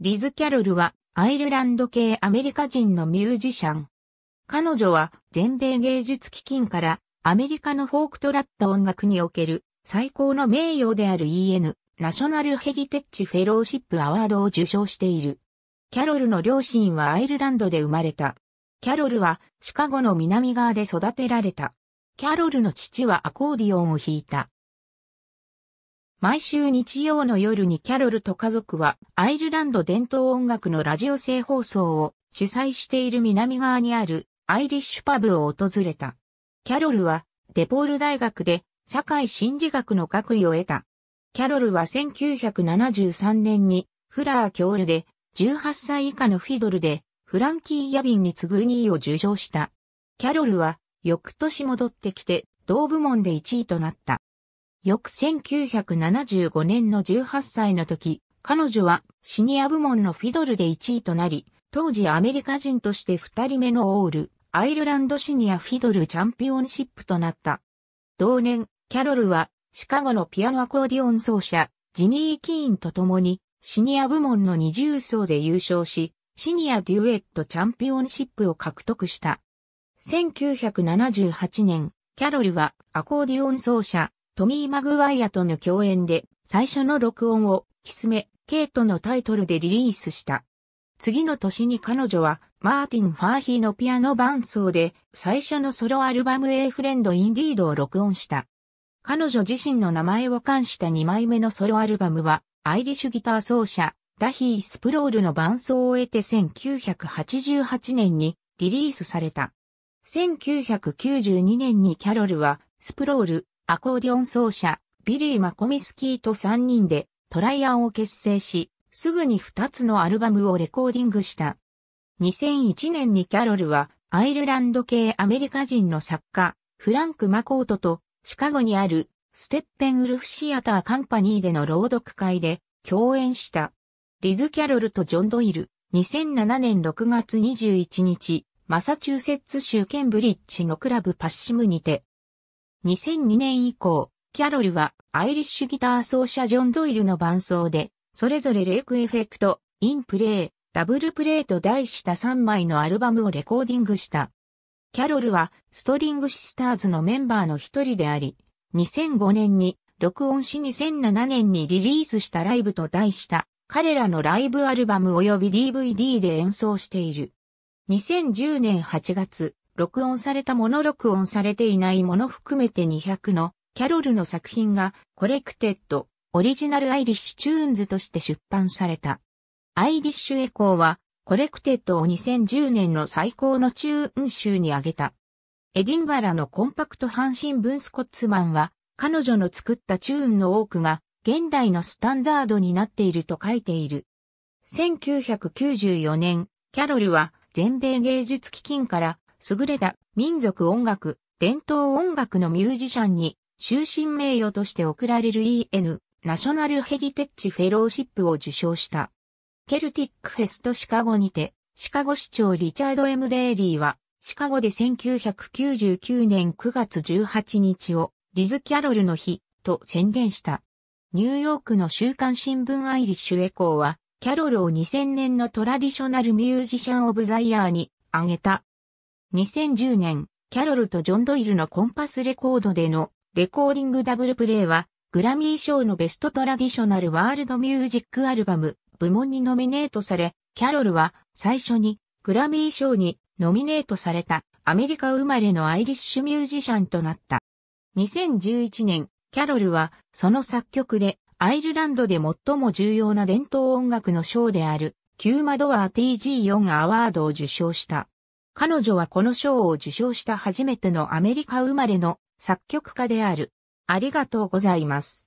リズ・キャロルはアイルランド系アメリカ人のミュージシャン。彼女は全米芸術基金からアメリカのフォークトラット音楽における最高の名誉である EN ナショナルヘリテッチフェローシップアワードを受賞している。キャロルの両親はアイルランドで生まれた。キャロルはシカゴの南側で育てられた。キャロルの父はアコーディオンを弾いた。毎週日曜の夜にキャロルと家族はアイルランド伝統音楽のラジオ性放送を主催している南側にあるアイリッシュパブを訪れた。キャロルはデポール大学で社会心理学の学位を得た。キャロルは1973年にフラー教ルで18歳以下のフィドルでフランキー・ヤビンに次ぐ2位を受賞した。キャロルは翌年戻ってきて同部門で1位となった。翌1975年の18歳の時、彼女はシニア部門のフィドルで1位となり、当時アメリカ人として2人目のオール、アイルランドシニアフィドルチャンピオンシップとなった。同年、キャロルはシカゴのピアノアコーディオン奏者、ジミー・キーンと共にシニア部門の二重奏で優勝し、シニアデュエットチャンピオンシップを獲得した。1978年、キャロルはアコーディオン奏者、トミー・マグワイアとの共演で最初の録音を、キスメ、ケイトのタイトルでリリースした。次の年に彼女は、マーティン・ファーヒーのピアノ伴奏で、最初のソロアルバム A フレンド・インディードを録音した。彼女自身の名前を冠した2枚目のソロアルバムは、アイリッシュギター奏者、ダヒー・スプロールの伴奏を得て1988年にリリースされた。1992年にキャロルは、スプロール、アコーディオン奏者、ビリー・マコミスキーと3人でトライアンを結成し、すぐに2つのアルバムをレコーディングした。2001年にキャロルはアイルランド系アメリカ人の作家、フランク・マコートとシカゴにあるステッペンウルフシアターカンパニーでの朗読会で共演した。リズ・キャロルとジョン・ドイル、2007年6月21日、マサチューセッツ州ケンブリッジのクラブパッシムにて2002年以降、キャロルはアイリッシュギター奏者ジョン・ドイルの伴奏で、それぞれレイクエフェクト、インプレイ、ダブルプレイと題した3枚のアルバムをレコーディングした。キャロルはストリングシスターズのメンバーの一人であり、2005年に録音し2007年にリリースしたライブと題した彼らのライブアルバム及び DVD で演奏している。2010年8月、録音されたもの録音されていないもの含めて200のキャロルの作品がコレクテッド、オリジナルアイリッシュチューンズとして出版された。アイリッシュエコーはコレクテッドを2010年の最高のチューン集に挙げた。エディンバラのコンパクト半身分スコッツマンは彼女の作ったチューンの多くが現代のスタンダードになっていると書いている。1994年、キャロルは全米芸術基金から優れた民族音楽、伝統音楽のミュージシャンに終身名誉として贈られる EN ナショナルヘリテッチフェローシップを受賞した。ケルティックフェストシカゴにて、シカゴ市長リチャード・エムデイリーは、シカゴで1999年9月18日をリズ・キャロルの日と宣言した。ニューヨークの週刊新聞アイリッシュエコーは、キャロルを2000年のトラディショナルミュージシャン・オブ・ザ・イヤーに挙げた。2010年、キャロルとジョン・ドイルのコンパスレコードでのレコーディングダブルプレイは、グラミー賞のベストトラディショナルワールドミュージックアルバム部門にノミネートされ、キャロルは最初にグラミー賞にノミネートされたアメリカ生まれのアイリッシュミュージシャンとなった。2011年、キャロルはその作曲でアイルランドで最も重要な伝統音楽の賞であるキューマドアー TG4 アワードを受賞した。彼女はこの賞を受賞した初めてのアメリカ生まれの作曲家である。ありがとうございます。